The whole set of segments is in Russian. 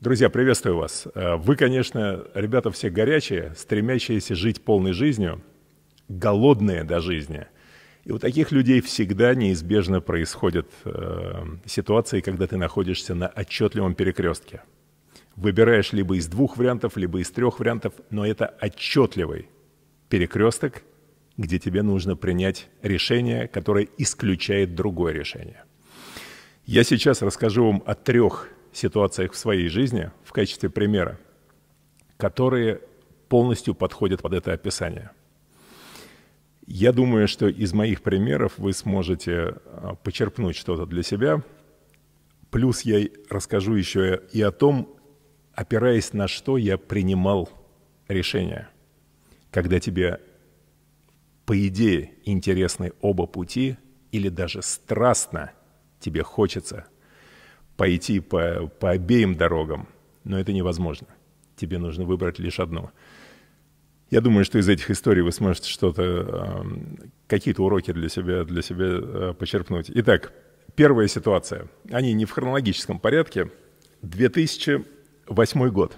Друзья, приветствую вас. Э, вы, конечно, ребята все горячие, стремящиеся жить полной жизнью, голодные до жизни. И у таких людей всегда неизбежно происходят э, ситуации, когда ты находишься на отчетливом перекрестке. Выбираешь либо из двух вариантов, либо из трех вариантов, но это отчетливый перекресток, где тебе нужно принять решение, которое исключает другое решение. Я сейчас расскажу вам о трех ситуациях в своей жизни в качестве примера, которые полностью подходят под это описание. Я думаю, что из моих примеров вы сможете э, почерпнуть что-то для себя. Плюс я расскажу еще и о том, опираясь на что я принимал решение. Когда тебе, по идее, интересны оба пути или даже страстно тебе хочется – пойти по, по обеим дорогам, но это невозможно. Тебе нужно выбрать лишь одно. Я думаю, что из этих историй вы сможете что-то, эм, какие-то уроки для себя, для себя э, почерпнуть. Итак, первая ситуация. Они не в хронологическом порядке. 2008 год.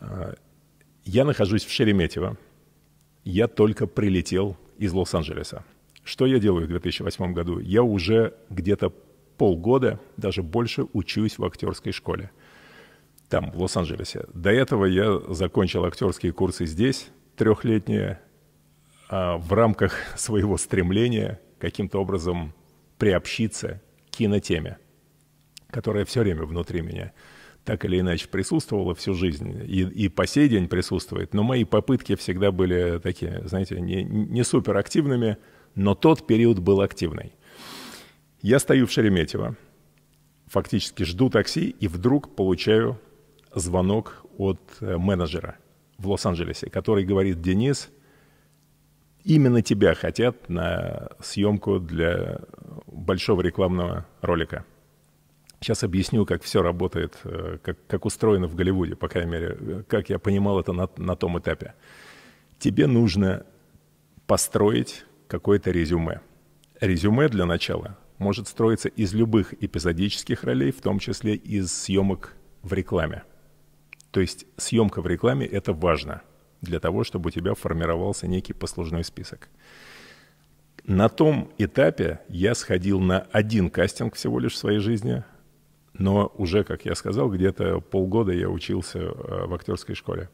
Э, я нахожусь в Шереметьево. Я только прилетел из Лос-Анджелеса. Что я делаю в 2008 году? Я уже где-то полгода, даже больше учусь в актерской школе. Там, в Лос-Анджелесе. До этого я закончил актерские курсы здесь, трехлетние, а, в рамках своего стремления каким-то образом приобщиться к кинотеме, которая все время внутри меня так или иначе присутствовала всю жизнь и, и по сей день присутствует. Но мои попытки всегда были такие, знаете, не, не суперактивными, но тот период был активный. Я стою в Шереметьево, фактически жду такси и вдруг получаю звонок от э, менеджера в Лос-Анджелесе, который говорит, Денис, именно тебя хотят на съемку для большого рекламного ролика. Сейчас объясню, как все работает, э, как, как устроено в Голливуде, по крайней мере, э, как я понимал это на, на том этапе. Тебе нужно построить какое-то резюме. Резюме для начала может строиться из любых эпизодических ролей, в том числе из съемок в рекламе. То есть съемка в рекламе – это важно для того, чтобы у тебя формировался некий послужной список. На том этапе я сходил на один кастинг всего лишь в своей жизни, но уже, как я сказал, где-то полгода я учился э, в актерской школе.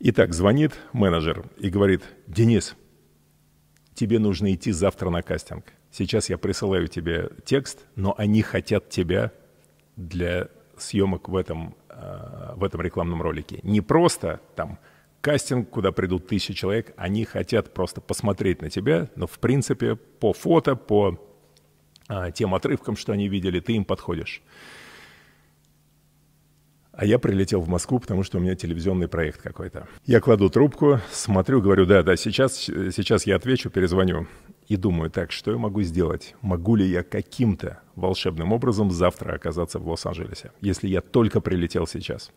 Итак, звонит менеджер и говорит, «Денис, тебе нужно идти завтра на кастинг». Сейчас я присылаю тебе текст, но они хотят тебя для съемок в этом, э, в этом рекламном ролике. Не просто там кастинг, куда придут тысячи человек, они хотят просто посмотреть на тебя, но в принципе по фото, по э, тем отрывкам, что они видели, ты им подходишь. А я прилетел в Москву, потому что у меня телевизионный проект какой-то. Я кладу трубку, смотрю, говорю, да, да, сейчас, сейчас я отвечу, перезвоню. И думаю, так, что я могу сделать? Могу ли я каким-то волшебным образом завтра оказаться в Лос-Анджелесе, если я только прилетел сейчас?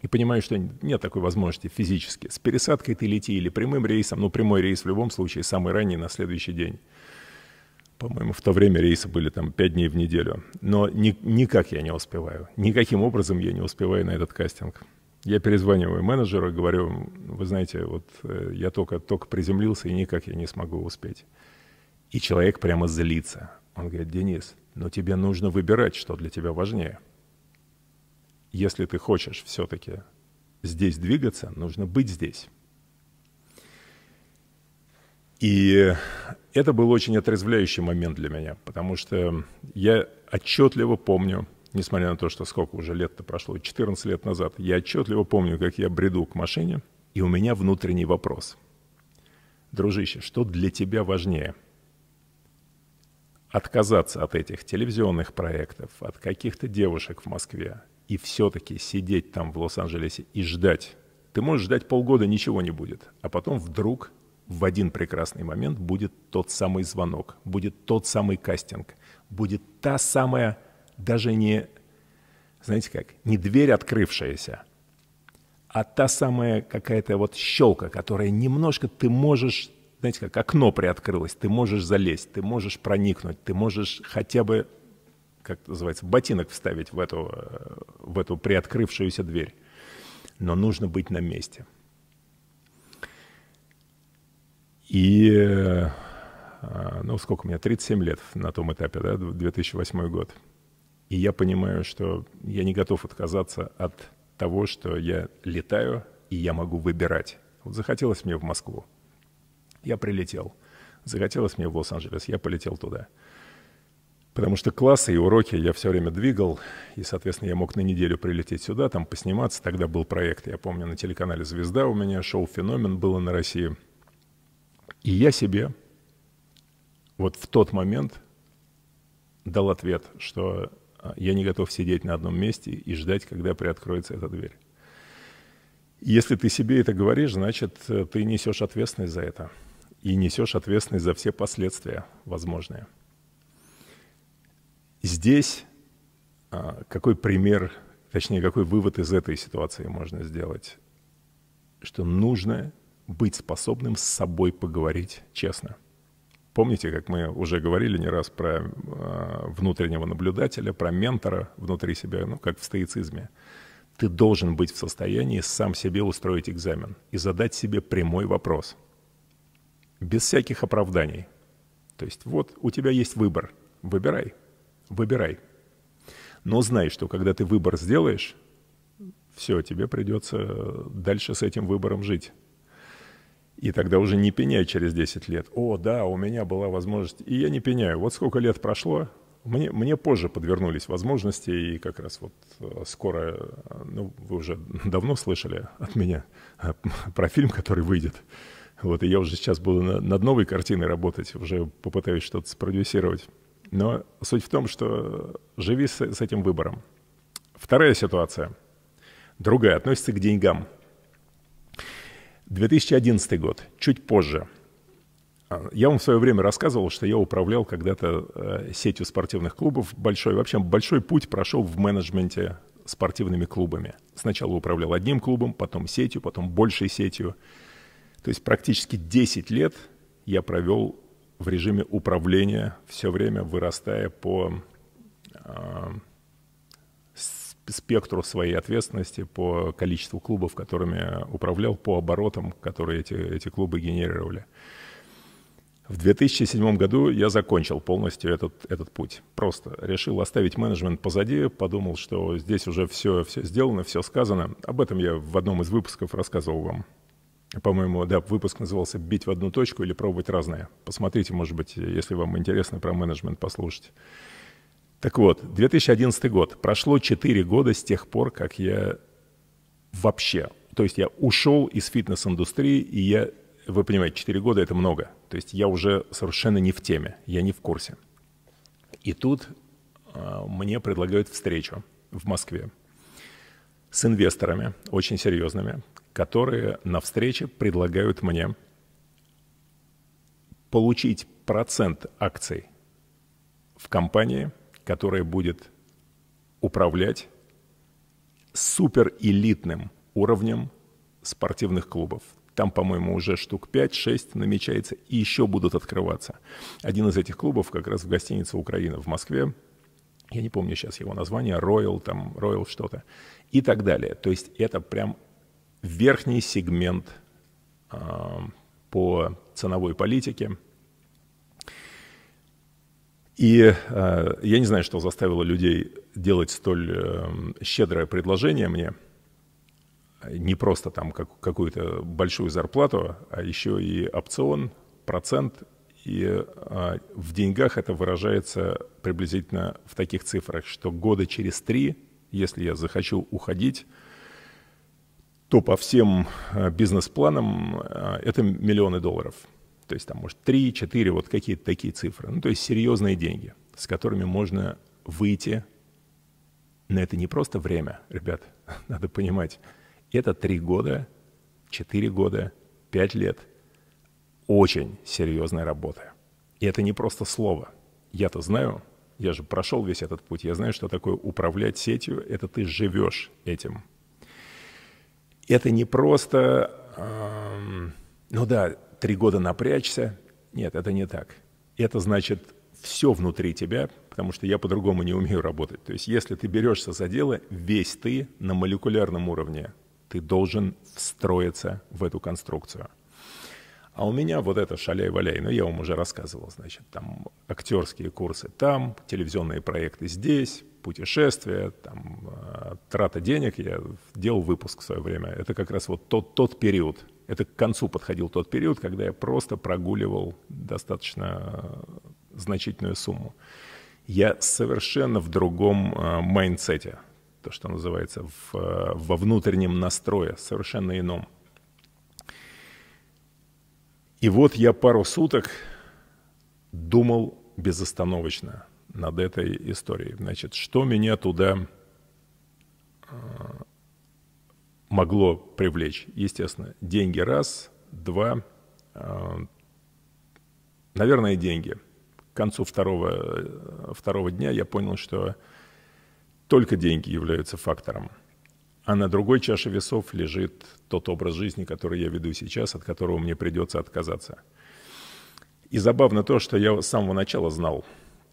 И понимаю, что нет такой возможности физически. С пересадкой ты лети или прямым рейсом, ну прямой рейс в любом случае, самый ранний на следующий день по-моему, в то время рейсы были там 5 дней в неделю. Но ни, никак я не успеваю. Никаким образом я не успеваю на этот кастинг. Я перезваниваю менеджеру и говорю, вы знаете, вот э, я только, только приземлился, и никак я не смогу успеть. И человек прямо злится. Он говорит, Денис, но тебе нужно выбирать, что для тебя важнее. Если ты хочешь все-таки здесь двигаться, нужно быть здесь. И это был очень отрезвляющий момент для меня, потому что я отчетливо помню, несмотря на то, что сколько уже лет-то прошло, 14 лет назад, я отчетливо помню, как я бреду к машине, и у меня внутренний вопрос. Дружище, что для тебя важнее? Отказаться от этих телевизионных проектов, от каких-то девушек в Москве, и все-таки сидеть там в Лос-Анджелесе и ждать. Ты можешь ждать полгода, ничего не будет. А потом вдруг в один прекрасный момент будет тот самый звонок, будет тот самый кастинг, будет та самая, даже не, знаете как, не дверь открывшаяся, а та самая какая-то вот щелка, которая немножко ты можешь, знаете как, окно приоткрылось, ты можешь залезть, ты можешь проникнуть, ты можешь хотя бы, как это называется, ботинок вставить в эту, э, в эту приоткрывшуюся дверь. Но нужно быть на месте – И, э, ну, сколько у меня, 37 лет на том этапе, да, 2008 год. И я понимаю, что я не готов отказаться от того, что я летаю, и я могу выбирать. Вот захотелось мне в Москву, я прилетел. Захотелось мне в Лос-Анджелес, я полетел туда. Потому что классы и уроки я все время двигал, и, соответственно, я мог на неделю прилететь сюда, там посниматься. Тогда был проект, я помню, на телеканале «Звезда» у меня шоу «Феномен» было на России – и я себе вот в тот момент дал ответ, что а, я не готов сидеть на одном месте и ждать, когда приоткроется эта дверь. Если ты себе это говоришь, значит, э, ты несешь ответственность за это. И несешь ответственность за все последствия возможные. Здесь а, какой пример, точнее, какой вывод из этой ситуации можно сделать? Что нужно быть способным с собой поговорить честно. Помните, как мы уже говорили не раз про э, внутреннего наблюдателя, про ментора внутри себя, ну, как в стоицизме. Ты должен быть в состоянии сам себе устроить экзамен и задать себе прямой вопрос. Без всяких оправданий. То есть вот у тебя есть выбор. Выбирай. Выбирай. Но знай, что когда ты выбор сделаешь, все, тебе придется э, дальше с этим выбором жить. И тогда уже не пеняй через 10 лет. О, да, у меня была возможность. И я не пеняю. Вот сколько лет прошло, мне, мне позже подвернулись возможности, и как раз вот э, скоро, э, ну, вы уже давно слышали от меня э, про фильм, который выйдет. Вот, и я уже сейчас буду на, над новой картиной работать, уже попытаюсь что-то спродюсировать. Но суть в том, что живи с, с этим выбором. Вторая ситуация. Другая относится к деньгам – 2011 год, чуть позже. А, я вам в свое время рассказывал, что я управлял когда-то э, сетью спортивных клубов большой. Вообще большой путь прошел в менеджменте спортивными клубами. Сначала управлял одним клубом, потом сетью, потом большей сетью. То есть практически 10 лет я провел в режиме управления, все время вырастая по а, спектру своей ответственности по количеству клубов, которыми управлял, по оборотам, которые эти, эти клубы генерировали. В 2007 году я закончил полностью этот, этот путь. Просто решил оставить менеджмент позади, подумал, что здесь уже все, все сделано, все сказано. Об этом я в одном из выпусков рассказывал вам. По-моему, да, выпуск назывался «Бить в одну точку» или «Пробовать разное». Посмотрите, может быть, если вам интересно про менеджмент послушать. Так вот, 2011 год. Прошло 4 года с тех пор, как я вообще... То есть я ушел из фитнес-индустрии, и я... Вы понимаете, 4 года — это много. То есть я уже совершенно не в теме, я не в курсе. И тут э, мне предлагают встречу в Москве с инвесторами, очень серьезными, которые на встрече предлагают мне получить процент акций в компании — которое будет управлять суперэлитным уровнем спортивных клубов. Там, по-моему, уже штук 5-6 намечается, и еще будут открываться. Один из этих клубов как раз в гостинице «Украина» в Москве. Я не помню сейчас его название, Royal, там, Royal что-то. И так далее. То есть это прям верхний сегмент э, по ценовой политике – и э, я не знаю, что заставило людей делать столь э, щедрое предложение мне. Не просто там как, какую-то большую зарплату, а еще и опцион, процент. И э, в деньгах это выражается приблизительно в таких цифрах, что года через три, если я захочу уходить, то по всем э, бизнес-планам э, это миллионы долларов – то есть там, может, 3-4, вот какие-то такие цифры. Ну, то есть серьезные деньги, с которыми можно выйти. на это не просто время, ребят, надо понимать. Это 3 года, 4 года, 5 лет очень серьезной работы. И это не просто слово. Я-то знаю, я же прошел весь этот путь, я знаю, что такое управлять сетью, это ты живешь этим. Это не просто... Эм, ну да, три года напрячься. Нет, это не так. Это значит все внутри тебя, потому что я по-другому не умею работать. То есть если ты берешься за дело, весь ты на молекулярном уровне, ты должен встроиться в эту конструкцию. А у меня вот это шаляй-валяй, ну я вам уже рассказывал, значит, там актерские курсы там, телевизионные проекты здесь, путешествия, там э, трата денег, я делал выпуск в свое время. Это как раз вот тот, тот период, это к концу подходил тот период, когда я просто прогуливал достаточно э, значительную сумму. Я совершенно в другом э, майндсете, то, что называется, в, э, во внутреннем настрое, совершенно ином. И вот я пару суток думал безостановочно над этой историей. Значит, что меня туда могло привлечь, естественно, деньги раз, два, а, наверное, деньги. К концу второго, э, второго дня я понял, что только деньги являются фактором. А на другой чаше весов лежит тот образ жизни, который я веду сейчас, от которого мне придется отказаться. И забавно то, что я с самого начала знал.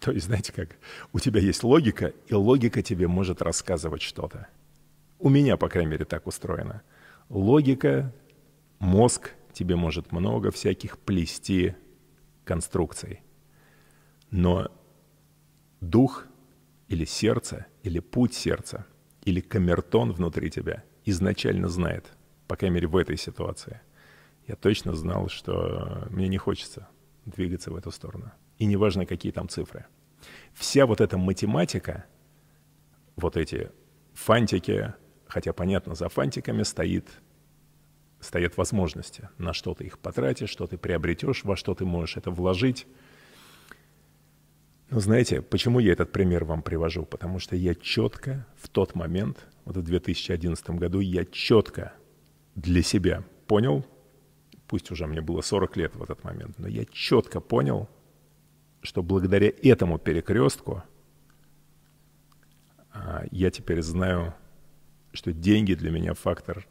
То есть, знаете как, у тебя есть логика, и логика тебе может рассказывать что-то. У меня, по крайней мере, так устроено. Логика, мозг тебе может много всяких плести конструкций. Но дух или сердце, или путь сердца, или камертон внутри тебя изначально знает, по крайней мере, в этой ситуации. Я точно знал, что мне не хочется двигаться в эту сторону. И неважно, какие там цифры. Вся вот эта математика, вот эти фантики, Хотя, понятно, за фантиками стоит, стоят возможности. На что ты их потратишь, что ты приобретешь, во что ты можешь это вложить. Но знаете, почему я этот пример вам привожу? Потому что я четко в тот момент, вот в 2011 году, я четко для себя понял, пусть уже мне было 40 лет в этот момент, но я четко понял, что благодаря этому перекрестку а, я теперь знаю что деньги для меня фактор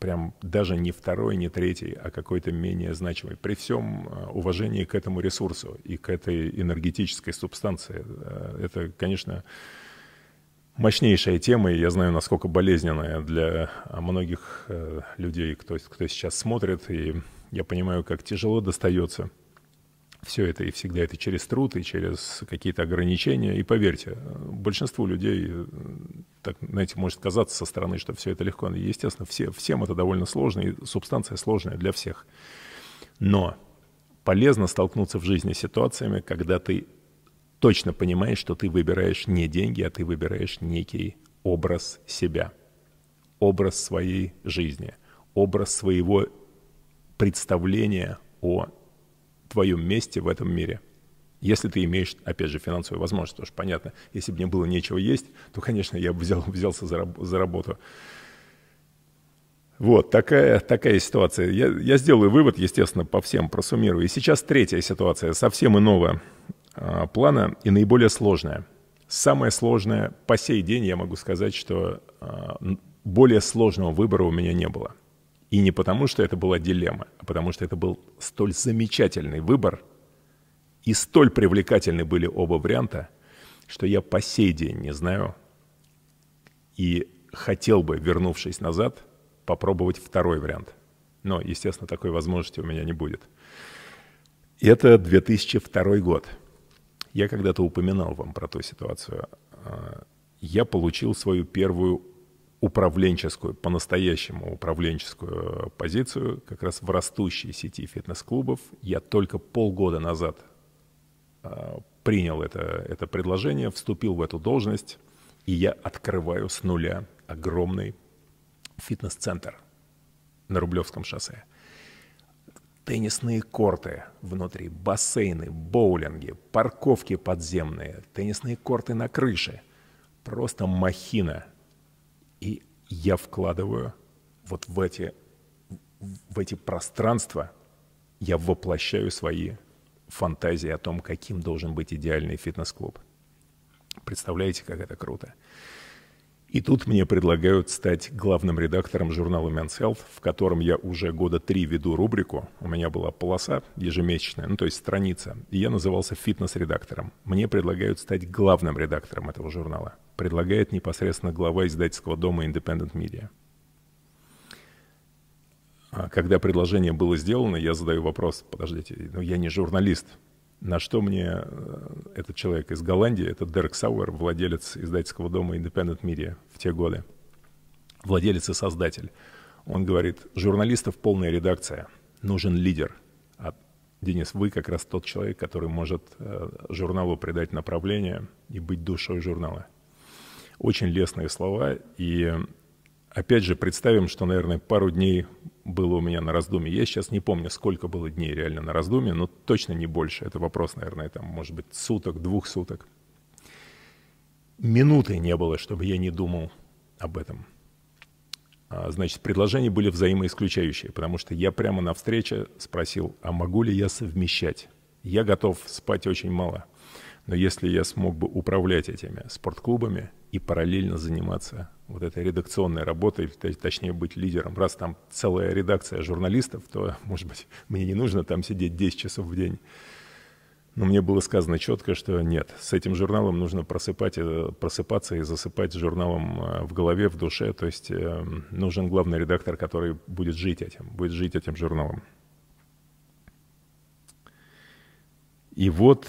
прям даже не второй, не третий, а какой-то менее значимый. При всем э, уважении к этому ресурсу и к этой энергетической субстанции. Э, это, конечно, мощнейшая тема, и я знаю, насколько болезненная для э, многих людей, кто, кто сейчас смотрит, и я понимаю, как тяжело достается – все это и всегда это через труд и через какие-то ограничения. И поверьте, большинству людей, э, так, знаете, может казаться со стороны, что все это легко. Естественно, все, всем это довольно сложно, и субстанция сложная для всех. Но полезно столкнуться в жизни с ситуациями, когда ты точно понимаешь, что ты выбираешь не деньги, а ты выбираешь некий образ себя, образ своей жизни, образ своего представления о твоем месте в этом мире. Если ты имеешь, опять же, финансовую возможность, тоже понятно. Если бы мне было нечего есть, то, конечно, я бы взял, взялся за, раб, за работу. Вот такая, такая ситуация. Я, я сделаю вывод, естественно, по всем просуммирую. И сейчас третья ситуация, совсем иного а, плана и наиболее сложная. Самое сложное, по сей день я могу сказать, что а, более сложного выбора у меня не было – и не потому, что это была дилемма, а потому что это был столь замечательный выбор, и столь привлекательны были оба варианта, что я по сей день не знаю и хотел бы, вернувшись назад, попробовать второй вариант. Но, естественно, такой возможности у меня не будет. Это 2002 год. Я когда-то упоминал вам про ту ситуацию. А, я получил свою первую управленческую, по-настоящему управленческую э, позицию как раз в растущей сети фитнес-клубов. Я только полгода назад э, принял это, это предложение, вступил в эту должность, и я открываю с нуля огромный фитнес-центр на Рублевском шоссе. Теннисные корты внутри, бассейны, боулинги, парковки подземные, теннисные корты на крыше. Просто махина – я вкладываю вот в эти, в эти пространства, я воплощаю свои фантазии о том, каким должен быть идеальный фитнес-клуб. Представляете, как это круто? И тут мне предлагают стать главным редактором журнала Men's Health, в котором я уже года три веду рубрику. У меня была полоса ежемесячная, ну то есть страница. И я назывался фитнес-редактором. Мне предлагают стать главным редактором этого журнала. Предлагает непосредственно глава издательского дома Independent Media. А когда предложение было сделано, я задаю вопрос, подождите, ну я не журналист, на что мне э, этот человек из Голландии, это Дерек Сауэр, владелец издательского дома Independent Media в те годы, владелец и создатель. Он говорит, журналистов полная редакция, нужен лидер. А, Денис, вы как раз тот человек, который может э, журналу придать направление и быть душой журнала. Очень лестные слова, и Опять же, представим, что, наверное, пару дней было у меня на раздумье. Я сейчас не помню, сколько было дней реально на раздумье, но точно не больше. Это вопрос, наверное, там, может быть, суток, двух суток. Минуты не было, чтобы я не думал об этом. А, значит, предложения были взаимоисключающие, потому что я прямо на встрече спросил, а могу ли я совмещать? Я готов спать очень мало, но если я смог бы управлять этими спортклубами и параллельно заниматься вот этой редакционной работой, точнее быть лидером. Раз там целая редакция журналистов, то, может быть, мне не нужно там сидеть 10 часов в день. Но мне было сказано четко, что нет, с этим журналом нужно просыпать, э, просыпаться и засыпать с журналом э, в голове, в душе. То есть э, нужен главный редактор, который будет жить этим, будет жить этим журналом. И вот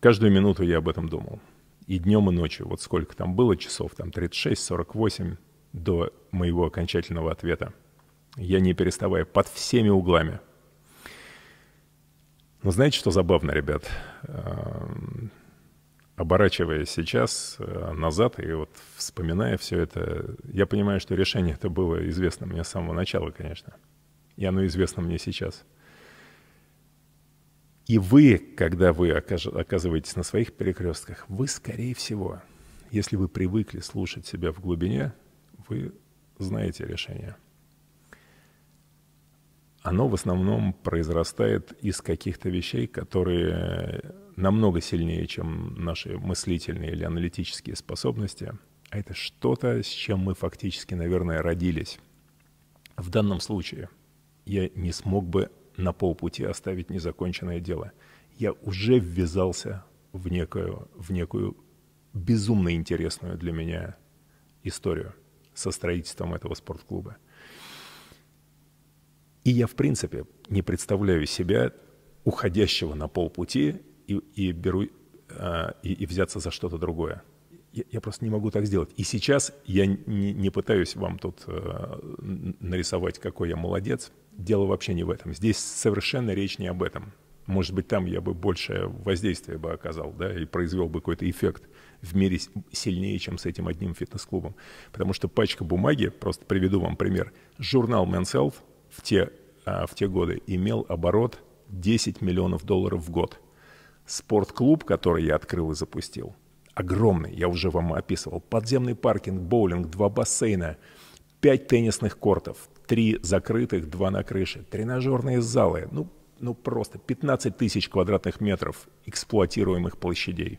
каждую минуту я об этом думал и днем, и ночью. Вот сколько там было часов, там 36-48 до моего окончательного ответа. Я не переставая, под всеми углами. Но знаете, что забавно, ребят? Эм, оборачиваясь сейчас э, назад и вот вспоминая все это, я понимаю, что решение это было известно мне с самого начала, конечно. И оно известно мне сейчас – и вы, когда вы оказываетесь на своих перекрестках, вы, скорее всего, если вы привыкли слушать себя в глубине, вы знаете решение. Оно в основном произрастает из каких-то вещей, которые намного сильнее, чем наши мыслительные или аналитические способности. А это что-то, с чем мы фактически, наверное, родились. В данном случае я не смог бы на полпути оставить незаконченное дело. Я уже ввязался в некую, в некую безумно интересную для меня историю со строительством этого спортклуба. И я, в принципе, не представляю себя уходящего на полпути и, и беру а, и, и взяться за что-то другое. Я, я просто не могу так сделать. И сейчас я не, не пытаюсь вам тут а, нарисовать, какой я молодец дело вообще не в этом. Здесь совершенно речь не об этом. Может быть, там я бы больше воздействия бы оказал, да, и произвел бы какой-то эффект в мире сильнее, чем с этим одним фитнес-клубом. Потому что пачка бумаги, просто приведу вам пример, журнал Men's Health в те, а, в те годы имел оборот 10 миллионов долларов в год. Спортклуб, который я открыл и запустил, огромный, я уже вам описывал, подземный паркинг, боулинг, два бассейна – Пять теннисных кортов, три закрытых, два на крыше, тренажерные залы, ну, ну просто 15 тысяч квадратных метров эксплуатируемых площадей.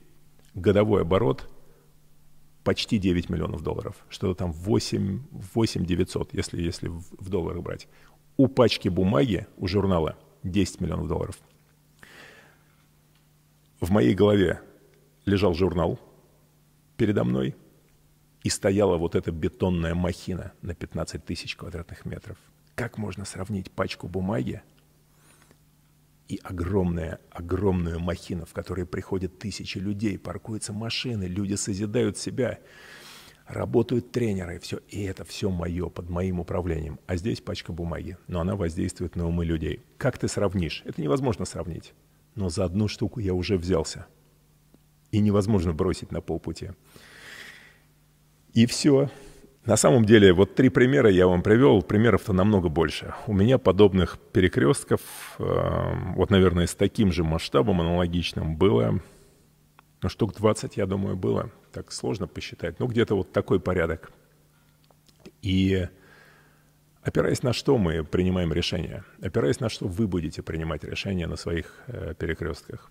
Годовой оборот почти 9 миллионов долларов. Что-то там 8, 8 900, если, если в доллары брать. У пачки бумаги, у журнала 10 миллионов долларов. В моей голове лежал журнал передо мной – и стояла вот эта бетонная махина на 15 тысяч квадратных метров. Как можно сравнить пачку бумаги и огромная, огромную махина, в которой приходят тысячи людей, паркуются машины, люди созидают себя, работают тренеры, и все, и это все мое, под моим управлением. А здесь пачка бумаги, но она воздействует на умы людей. Как ты сравнишь? Это невозможно сравнить. Но за одну штуку я уже взялся. И невозможно бросить на полпути. И все. На самом деле, вот три примера я вам привел, примеров-то намного больше. У меня подобных перекрестков, эм, вот, наверное, с таким же масштабом аналогичным было, ну, штук 20, я думаю, было. Так сложно посчитать. Ну, где-то вот такой порядок. И опираясь на что мы принимаем решения? Опираясь на что вы будете принимать решения на своих э, перекрестках?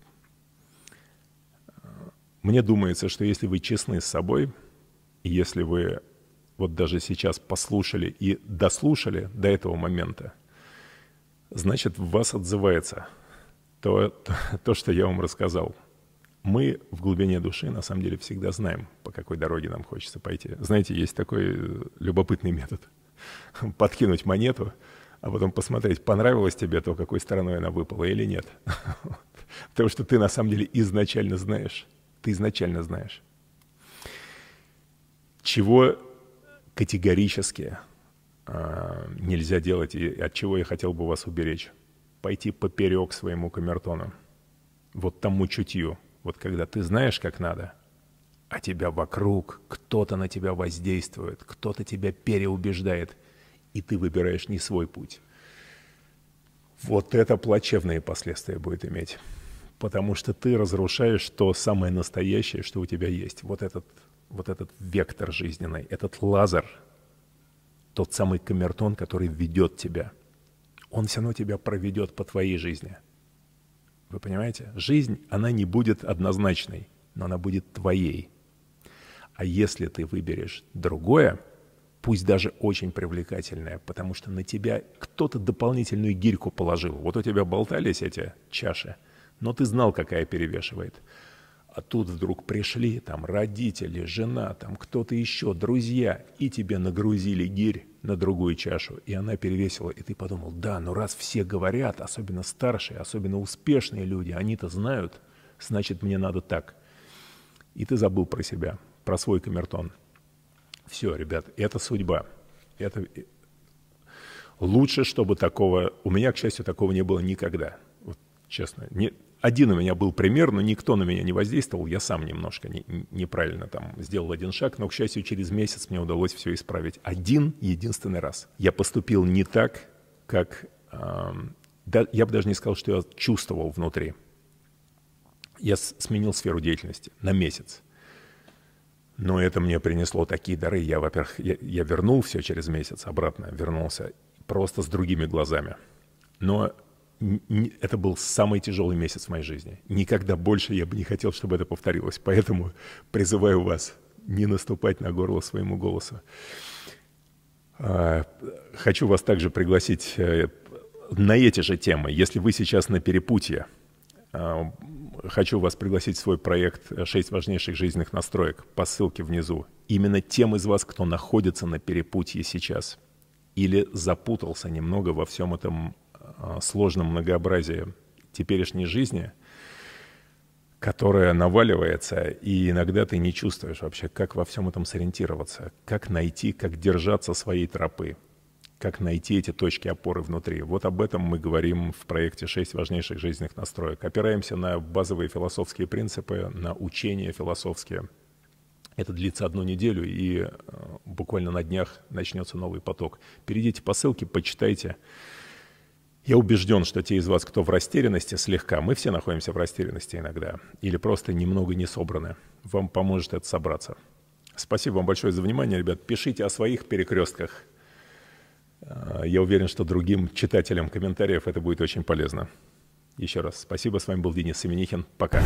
Мне думается, что если вы честны с собой – и если вы вот даже сейчас послушали и дослушали до этого момента, значит, в вас отзывается то, то, то, что я вам рассказал. Мы в глубине души, на самом деле, всегда знаем, по какой дороге нам хочется пойти. Знаете, есть такой э, любопытный метод. Подкинуть монету, а потом посмотреть, понравилось тебе то, какой стороной она выпала или нет. Потому что ты, на самом деле, изначально знаешь. Ты изначально знаешь чего категорически э, нельзя делать и от чего я хотел бы вас уберечь. Пойти поперек своему камертону, вот тому чутью, вот когда ты знаешь, как надо, а тебя вокруг, кто-то на тебя воздействует, кто-то тебя переубеждает, и ты выбираешь не свой путь. Вот это плачевные последствия будет иметь. Потому что ты разрушаешь то самое настоящее, что у тебя есть. Вот этот вот этот вектор жизненный, этот лазер, тот самый камертон, который ведет тебя, он все равно тебя проведет по твоей жизни. Вы понимаете? Жизнь, она не будет однозначной, но она будет твоей. А если ты выберешь другое, пусть даже очень привлекательное, потому что на тебя кто-то дополнительную гирьку положил. Вот у тебя болтались эти чаши, но ты знал, какая перевешивает – а тут вдруг пришли там родители, жена, там кто-то еще, друзья, и тебе нагрузили гирь на другую чашу, и она перевесила, и ты подумал, да, но ну раз все говорят, особенно старшие, особенно успешные люди, они-то знают, значит, мне надо так. И ты забыл про себя, про свой камертон. Все, ребят, это судьба. Это э, лучше, чтобы такого... У меня, к счастью, такого не было никогда. Вот честно. Нет, один у меня был пример, но никто на меня не воздействовал, я сам немножко не, неправильно там сделал один шаг, но, к счастью, через месяц мне удалось все исправить. Один единственный раз. Я поступил не так, как... Э, да, я бы даже не сказал, что я чувствовал внутри. Я сменил сферу деятельности на месяц. Но это мне принесло такие дары. Я, во-первых, я, я вернул все через месяц обратно, вернулся просто с другими глазами. Но это был самый тяжелый месяц в моей жизни. Никогда больше я бы не хотел, чтобы это повторилось. Поэтому призываю вас не наступать на горло своему голосу. А, хочу вас также пригласить э, на эти же темы. Если вы сейчас на перепутье, а, хочу вас пригласить в свой проект «Шесть важнейших жизненных настроек» по ссылке внизу. Именно тем из вас, кто находится на перепутье сейчас или запутался немного во всем этом а, сложном многообразии теперешней жизни, которая наваливается, и иногда ты не чувствуешь вообще, как во всем этом сориентироваться, как найти, как держаться своей тропы, как найти эти точки опоры внутри. Вот об этом мы говорим в проекте «Шесть важнейших жизненных настроек». Опираемся на базовые философские принципы, на учения философские. Это длится одну неделю, и э, буквально на днях начнется новый поток. Перейдите по ссылке, почитайте. Я убежден, что те из вас, кто в растерянности слегка, мы все находимся в растерянности иногда, или просто немного не собраны, вам поможет это собраться. Спасибо вам большое за внимание, ребят. Пишите о своих перекрестках. А, я уверен, что другим читателям комментариев это будет очень полезно. Еще раз спасибо. С вами был Денис Семенихин. Пока.